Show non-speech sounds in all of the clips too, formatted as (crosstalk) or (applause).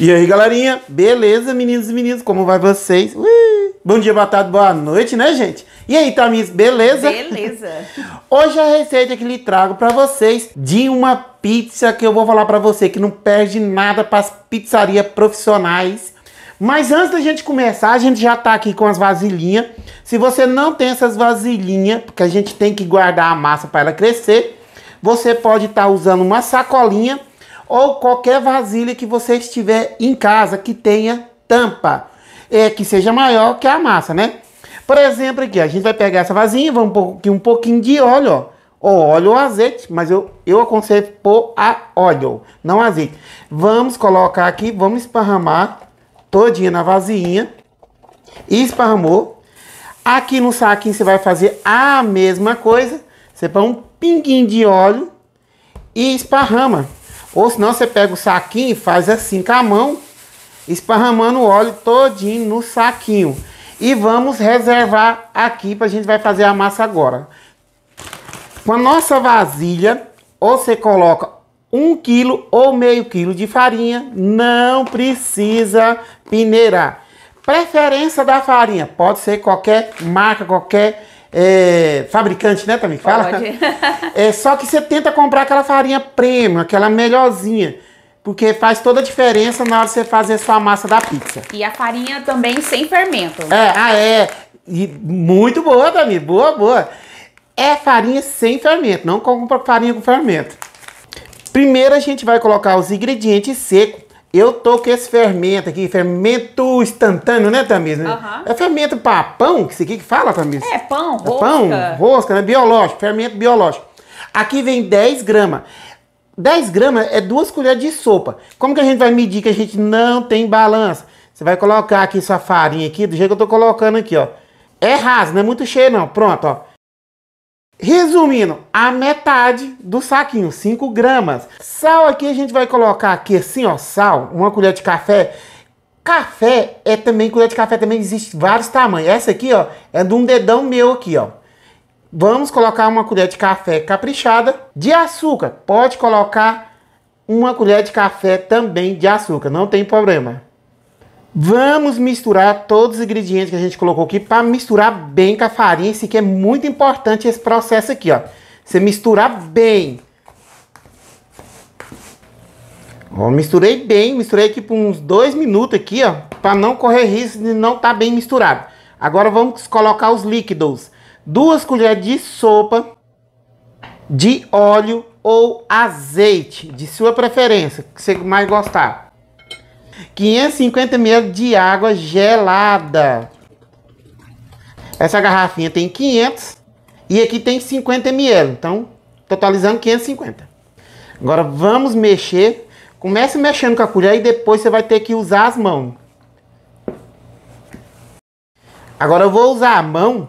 E aí, galerinha? Beleza, meninos e meninas? Como vai vocês? Ui! Bom dia, boa tarde, boa noite, né, gente? E aí, Tamiris, beleza? Beleza. (laughs) Hoje a receita que lhe trago para vocês de uma pizza que eu vou falar para você que não perde nada para as pizzarias profissionais. Mas antes da gente começar, a gente já tá aqui com as vasilhinhas. Se você não tem essas vasilhinhas, porque a gente tem que guardar a massa para ela crescer, você pode estar tá usando uma sacolinha ou qualquer vasilha que você estiver em casa que tenha tampa, é, que seja maior que a massa, né? Por exemplo, aqui a gente vai pegar essa vasilha, vamos pôr aqui um pouquinho de óleo, ó. óleo ou azeite, mas eu, eu aconselho pôr a óleo, não azeite. Vamos colocar aqui, vamos esparramar todinha na vasilhinha. Esparramou. Aqui no saquinho você vai fazer a mesma coisa. Você põe um pinguinho de óleo e esparrama. Ou senão você pega o saquinho e faz assim com a mão, esparramando o óleo todinho no saquinho. E vamos reservar aqui, para a gente vai fazer a massa agora. Com a nossa vasilha, ou você coloca um quilo ou meio quilo de farinha, não precisa peneirar. Preferência da farinha, pode ser qualquer marca, qualquer é, fabricante, né, também fala? Pode. (laughs) é, só que você tenta comprar aquela farinha premium, aquela melhorzinha. Porque faz toda a diferença na hora de você fazer sua massa da pizza. E a farinha também sem fermento. É, ah, é. E muito boa, Dami. Boa, boa. É farinha sem fermento, não compra farinha com fermento. Primeiro a gente vai colocar os ingredientes secos eu tô com esse fermento aqui, fermento instantâneo, né, Tamires? Né? É fermento para pão, que você aqui que fala, Tamires? É pão, rosca. É pão, rosca, né? Biológico, fermento biológico. Aqui vem 10 gramas. 10 gramas é duas colheres de sopa. Como que a gente vai medir que a gente não tem balança? Você vai colocar aqui sua farinha aqui, do jeito que eu tô colocando aqui, ó. É raso, não é muito cheio não. Pronto, ó. Resumindo, a metade do saquinho, 5 gramas. Sal aqui a gente vai colocar aqui assim, ó, sal, uma colher de café. Café é também, colher de café também existe vários tamanhos. Essa aqui, ó, é de um dedão meu aqui, ó. Vamos colocar uma colher de café caprichada de açúcar. Pode colocar uma colher de café também de açúcar, não tem problema. Vamos misturar todos os ingredientes que a gente colocou aqui para misturar bem com a farinha. Isso aqui é muito importante esse processo aqui, ó. Você misturar bem. Ó, misturei bem, misturei aqui por uns dois minutos aqui, ó, para não correr risco de não estar tá bem misturado. Agora vamos colocar os líquidos. Duas colheres de sopa de óleo ou azeite, de sua preferência, que você mais gostar. 550 ml de água gelada. Essa garrafinha tem 500 e aqui tem 50 ml, então totalizando 550. Agora vamos mexer. Comece mexendo com a colher e depois você vai ter que usar as mãos. Agora eu vou usar a mão.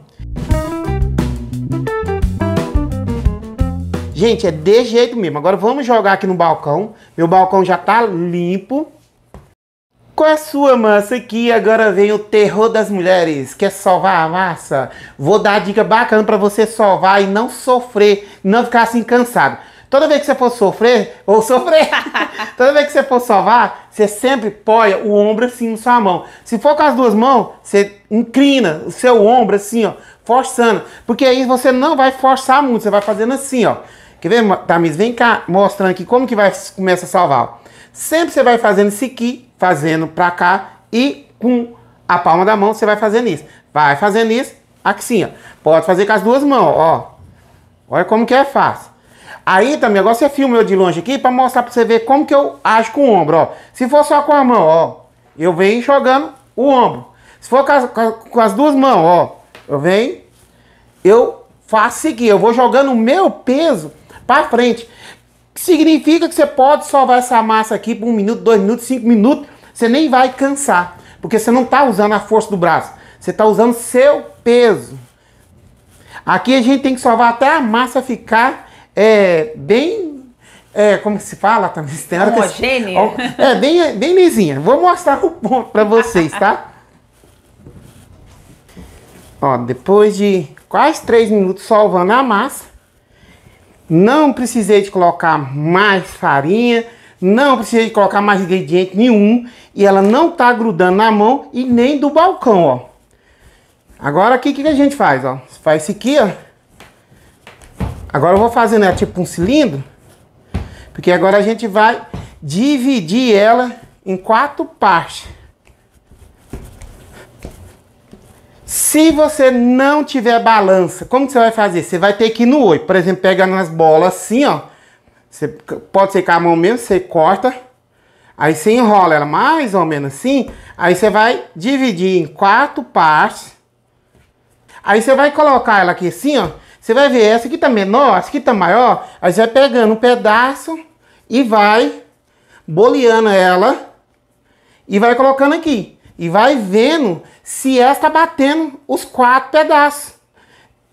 Gente, é de jeito mesmo. Agora vamos jogar aqui no balcão. Meu balcão já tá limpo com é a sua massa aqui, agora vem o terror das mulheres. Quer é salvar a massa? Vou dar dica bacana para você salvar e não sofrer, não ficar assim cansado. Toda vez que você for sofrer, ou sofrer, (laughs) toda vez que você for salvar, você sempre põe o ombro assim na sua mão. Se for com as duas mãos, você inclina o seu ombro assim, ó, forçando. Porque aí você não vai forçar muito, você vai fazendo assim, ó. Quer ver, Tamiz? Vem cá, mostrando aqui como que vai começa a salvar. Sempre você vai fazendo isso aqui, fazendo para cá e com a palma da mão você vai fazendo isso. Vai fazendo isso aqui sim, ó. Pode fazer com as duas mãos, ó. Olha como que é fácil. Aí também, agora você filma eu de longe aqui para mostrar para você ver como que eu ajo com o ombro, ó. Se for só com a mão, ó, eu venho jogando o ombro. Se for com as, com as duas mãos, ó, eu venho, eu faço seguir, eu vou jogando o meu peso para frente. Que significa que você pode salvar essa massa aqui por um minuto, dois minutos, cinco minutos. Você nem vai cansar, porque você não está usando a força do braço. Você está usando seu peso. Aqui a gente tem que salvar até a massa ficar é, bem é, como se fala tá, Tem hora Homogênea. É, bem, bem lisinha. Vou mostrar o ponto para vocês, tá? Ó, depois de quase 3 minutos salvando a massa, não precisei de colocar mais farinha, não precisei de colocar mais ingrediente nenhum e ela não tá grudando na mão e nem do balcão, ó. Agora aqui o que, que a gente faz, ó? Faz isso aqui, ó. Agora eu vou fazendo ela tipo um cilindro, porque agora a gente vai dividir ela em quatro partes. Se você não tiver balança, como que você vai fazer? Você vai ter que ir no oi. Por exemplo, pegando as bolas assim, ó. Você pode ser com a mão mesmo, você corta. Aí você enrola ela mais ou menos assim. Aí você vai dividir em quatro partes. Aí você vai colocar ela aqui assim, ó. Você vai ver, essa aqui tá menor, essa aqui tá maior. Aí você vai pegando um pedaço e vai boleando ela. E vai colocando aqui e vai vendo se ela está batendo os quatro pedaços.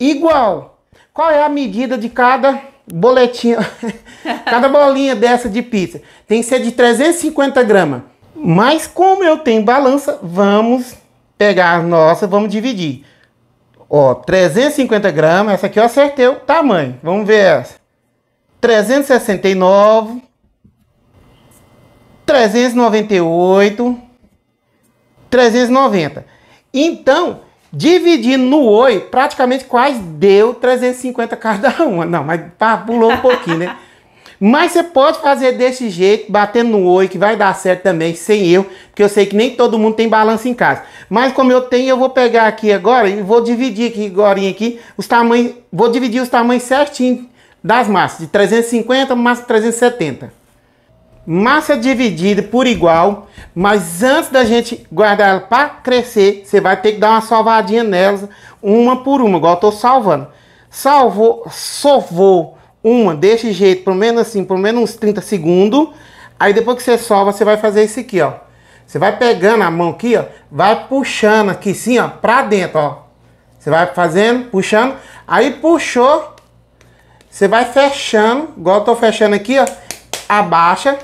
Igual. Qual é a medida de cada boletinho, (laughs) cada bolinha dessa de pizza? Tem que ser de 350 gramas. Mas como eu tenho balança, vamos pegar a nossa, vamos dividir. Ó, 350 gramas, essa aqui eu acertei o tamanho. Vamos ver essa. 369, 398, 390. Então, dividindo no oi, praticamente quase deu 350 cada uma. Não, mas pulou um pouquinho, né? (laughs) Mas você pode fazer desse jeito, batendo no oi, que vai dar certo também, sem eu, porque eu sei que nem todo mundo tem balanço em casa. Mas como eu tenho, eu vou pegar aqui agora e vou dividir aqui agora aqui os tamanhos, vou dividir os tamanhos certinho das massas, de 350 mais 370 massa dividida por igual, mas antes da gente guardar ela para crescer, você vai ter que dar uma salvadinha nelas, uma por uma, igual eu tô salvando. Salvou, sovou uma desse jeito, pelo menos assim, pelo menos uns 30 segundos. Aí depois que você sova, você vai fazer isso aqui, ó. Você vai pegando a mão aqui, ó, vai puxando aqui sim, ó, para dentro, ó. Você vai fazendo, puxando, aí puxou, você vai fechando, igual eu tô fechando aqui, ó, abaixa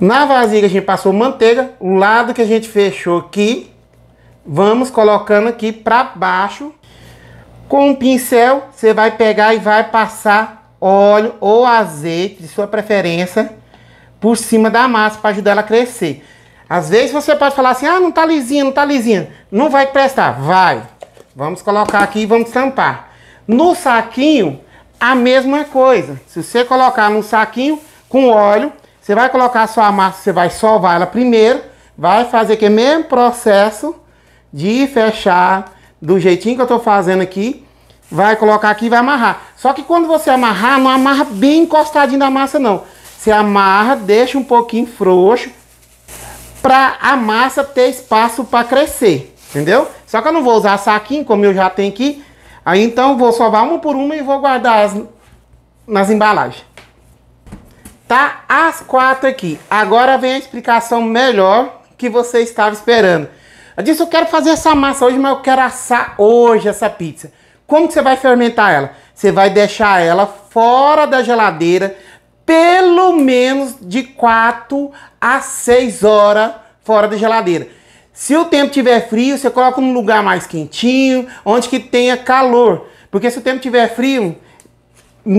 na vasilha a gente passou manteiga, o lado que a gente fechou aqui, vamos colocando aqui para baixo. Com o um pincel, você vai pegar e vai passar óleo ou azeite, de sua preferência, por cima da massa para ajudar ela a crescer. Às vezes você pode falar assim, ah, não tá lisinho, não tá lisinho. Não vai prestar, vai. Vamos colocar aqui e vamos tampar. No saquinho, a mesma coisa. Se você colocar num saquinho com óleo, você vai colocar a sua massa, você vai sovar ela primeiro, vai fazer aquele mesmo processo de fechar do jeitinho que eu estou fazendo aqui, vai colocar aqui e vai amarrar. Só que quando você amarrar, não amarra bem encostadinho da massa não. Você amarra, deixa um pouquinho frouxo para a massa ter espaço para crescer, entendeu? Só que eu não vou usar saquinho, como eu já tenho aqui. Aí então vou sovar uma por uma e vou guardar as, nas embalagens. Tá as quatro aqui. Agora vem a explicação melhor que você estava esperando. Eu disse, eu quero fazer essa massa hoje, mas eu quero assar hoje essa pizza. Como que você vai fermentar ela? Você vai deixar ela fora da geladeira pelo menos de 4 a 6 horas fora da geladeira. Se o tempo tiver frio, você coloca num lugar mais quentinho, onde que tenha calor. Porque se o tempo tiver frio,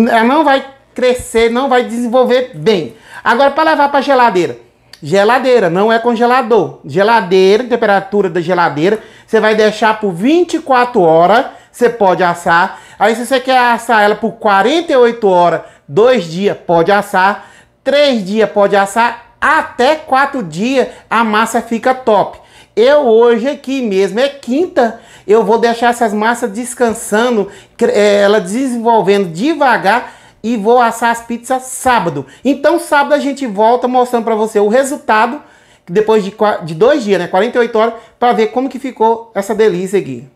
ela não vai crescer, não vai desenvolver bem. Agora, para levar para geladeira. Geladeira, não é congelador. Geladeira, temperatura da geladeira, você vai deixar por 24 horas, você pode assar. Aí se você quer assar ela por 48 horas, dois dias pode assar, três dias pode assar, até quatro dias a massa fica top. Eu hoje aqui mesmo, é quinta, eu vou deixar essas massas descansando, eh, ela desenvolvendo devagar e vou assar as pizzas sábado. Então sábado a gente volta mostrando para você o resultado depois de, de dois dias, né? 48 horas, para ver como que ficou essa delícia aqui.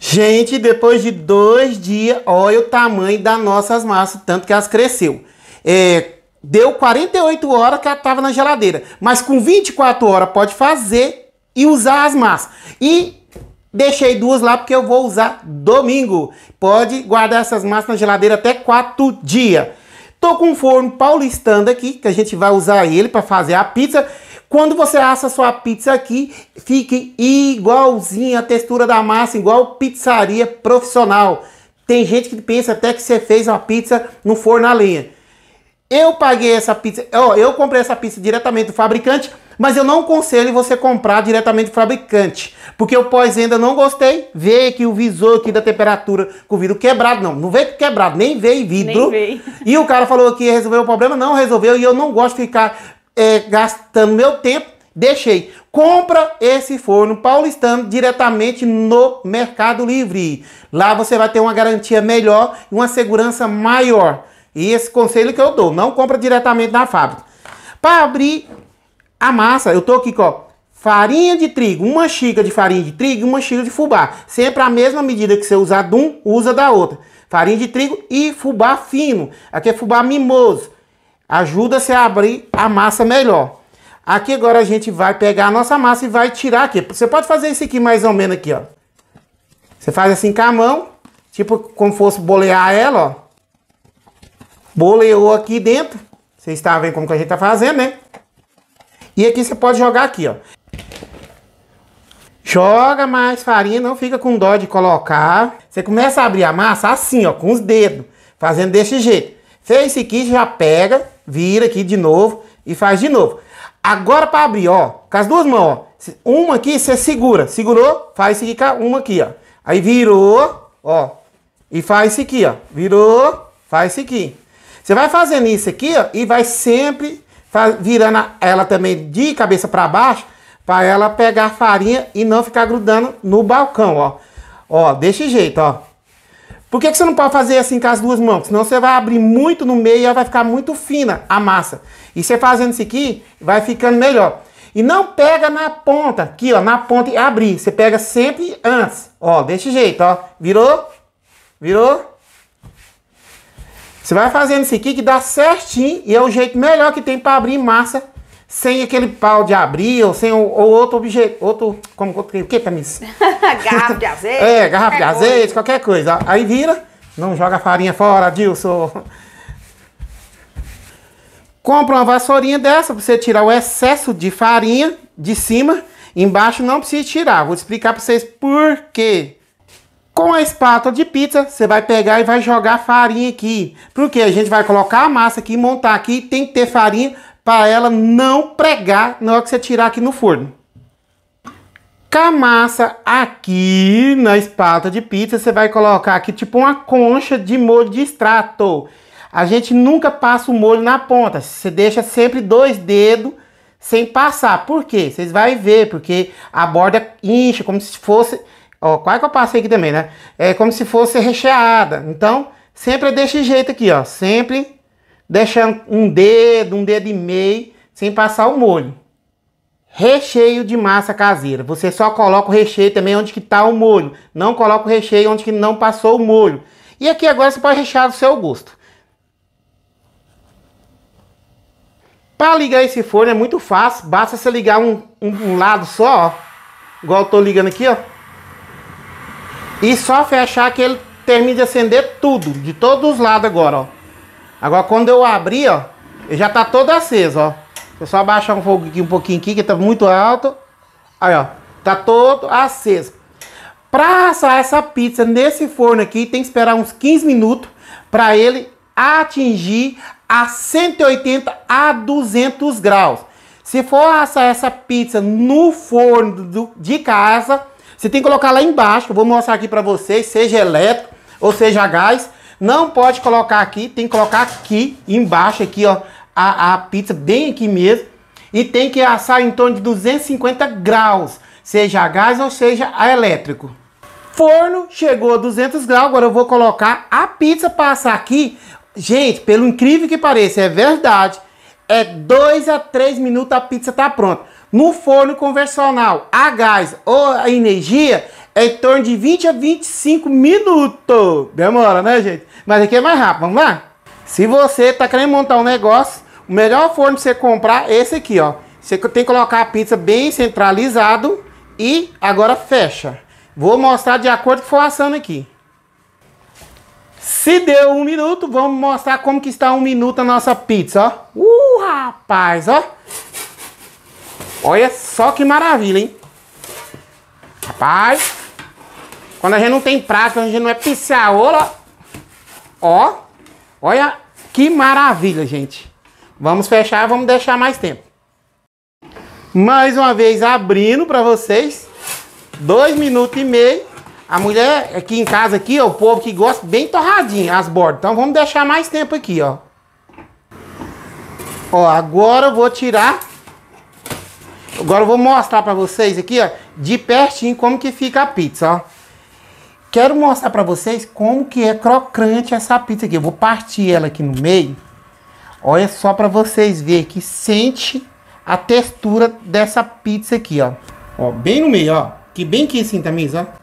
Gente, depois de dois dias, olha o tamanho das nossas massas, tanto que elas cresceu. É, deu 48 horas que ela estava na geladeira, mas com 24 horas pode fazer e usar as massas. E Deixei duas lá porque eu vou usar domingo. Pode guardar essas massas na geladeira até quatro dias. Tô com um forno paulistano aqui, que a gente vai usar ele para fazer a pizza. Quando você assa sua pizza aqui, fique igualzinho a textura da massa, igual pizzaria profissional. Tem gente que pensa até que você fez uma pizza no forno a lenha. Eu paguei essa pizza, ó, eu comprei essa pizza diretamente do fabricante, mas eu não aconselho você comprar diretamente do fabricante, porque eu pós-venda não gostei, veio que o visor aqui da temperatura com o vidro quebrado, não, não veio quebrado, nem veio vidro. Nem veio. (laughs) E o cara falou que resolveu o problema, não resolveu, e eu não gosto de ficar é, gastando meu tempo, deixei. Compra esse forno paulistano diretamente no Mercado Livre. Lá você vai ter uma garantia melhor e uma segurança maior. E esse conselho que eu dou, não compra diretamente na fábrica. Para abrir a massa, eu tô aqui com farinha de trigo, uma xícara de farinha de trigo e uma xícara de fubá. Sempre a mesma medida que você usar de um, usa da outra. Farinha de trigo e fubá fino. Aqui é fubá mimoso. Ajuda você a abrir a massa melhor. Aqui agora a gente vai pegar a nossa massa e vai tirar aqui. Você pode fazer isso aqui mais ou menos aqui, ó. Você faz assim com a mão, tipo como fosse bolear ela, ó boleou aqui dentro. Vocês estão tá vendo como que a gente tá fazendo, né? E aqui você pode jogar aqui, ó. Joga mais farinha, não fica com dó de colocar. Você começa a abrir a massa assim, ó, com os dedos, fazendo desse jeito. Fez aqui, já pega, vira aqui de novo e faz de novo. Agora para abrir, ó, com as duas mãos, ó. Uma aqui você segura, segurou, faz isso aqui com uma aqui, ó. Aí virou, ó, e faz isso aqui, ó. Virou, faz isso aqui. Você vai fazendo isso aqui, ó, e vai sempre virando ela também de cabeça para baixo, para ela pegar a farinha e não ficar grudando no balcão, ó. Ó, desse jeito, ó. Por que, que você não pode fazer assim com as duas mãos? Senão você vai abrir muito no meio e ela vai ficar muito fina a massa. E você fazendo isso aqui, vai ficando melhor. E não pega na ponta, aqui, ó, na ponta e abrir. Você pega sempre antes, ó, desse jeito, ó. Virou? Virou? Você vai fazendo isso aqui que dá certinho e é o jeito melhor que tem para abrir massa sem aquele pau de abrir ou sem o, ou outro objeto, outro, como, o que, Camis? (laughs) garrafa de azeite. É, garrafa de azeite, coisa. qualquer coisa. Aí vira, não joga a farinha fora, Dilson. Compra uma vassourinha dessa para você tirar o excesso de farinha de cima. Embaixo não precisa tirar. Vou explicar para vocês por quê. Com a espátula de pizza, você vai pegar e vai jogar farinha aqui. Porque a gente vai colocar a massa aqui, montar aqui, tem que ter farinha para ela não pregar na hora que você tirar aqui no forno. Com a massa aqui na espátula de pizza, você vai colocar aqui tipo uma concha de molho de extrato. A gente nunca passa o molho na ponta, você deixa sempre dois dedos sem passar. Por quê? Vocês vão ver, porque a borda incha como se fosse Ó, quase que eu passei aqui também, né? É como se fosse recheada. Então, sempre é desse jeito aqui, ó. Sempre deixando um dedo, um dedo e meio, sem passar o molho. Recheio de massa caseira. Você só coloca o recheio também onde que tá o molho. Não coloca o recheio onde que não passou o molho. E aqui agora você pode rechear do seu gosto. Para ligar esse forno é muito fácil. Basta você ligar um, um, um lado só, ó. Igual eu tô ligando aqui, ó. E só fechar que ele termina de acender tudo, de todos os lados agora, ó. Agora quando eu abrir, ó, ele já tá todo aceso, ó. Deixa eu só abaixar um fogo aqui um pouquinho aqui, que tá muito alto. Aí, ó, tá todo aceso. Pra assar essa pizza nesse forno aqui, tem que esperar uns 15 minutos para ele atingir a 180 a 200 graus. Se for assar essa pizza no forno do, de casa, você tem que colocar lá embaixo, vou mostrar aqui para vocês, seja elétrico ou seja gás. Não pode colocar aqui, tem que colocar aqui embaixo, aqui ó, a, a pizza bem aqui mesmo. E tem que assar em torno de 250 graus, seja gás ou seja a elétrico. Forno chegou a 200 graus, agora eu vou colocar a pizza passar aqui. Gente, pelo incrível que pareça, é verdade. É 2 a 3 minutos a pizza tá pronta. No forno convencional a gás ou a energia é em torno de 20 a 25 minutos. Demora, né, gente? Mas aqui é mais rápido, vamos lá? Se você tá querendo montar um negócio, o melhor forno pra você comprar é esse aqui, ó. Você tem que colocar a pizza bem centralizado e agora fecha. Vou mostrar de acordo com o assando aqui. Se deu um minuto, vamos mostrar como que está um minuto a nossa pizza, ó. Uh, rapaz, ó. Olha só que maravilha, hein? Rapaz, quando a gente não tem prática, a gente não é pisciaola. Ó, olha que maravilha, gente. Vamos fechar, vamos deixar mais tempo. Mais uma vez abrindo para vocês. Dois minutos e meio. A mulher aqui em casa aqui, ó, o povo que gosta bem torradinha as bordas. Então vamos deixar mais tempo aqui, ó. Ó, agora eu vou tirar Agora eu vou mostrar para vocês aqui, ó, de pertinho como que fica a pizza, ó. Quero mostrar para vocês como que é crocante essa pizza aqui. Eu vou partir ela aqui no meio. Olha só para vocês verem que sente a textura dessa pizza aqui, ó. Ó, bem no meio, ó. Que bem que assim, Tamisa, tá, ó.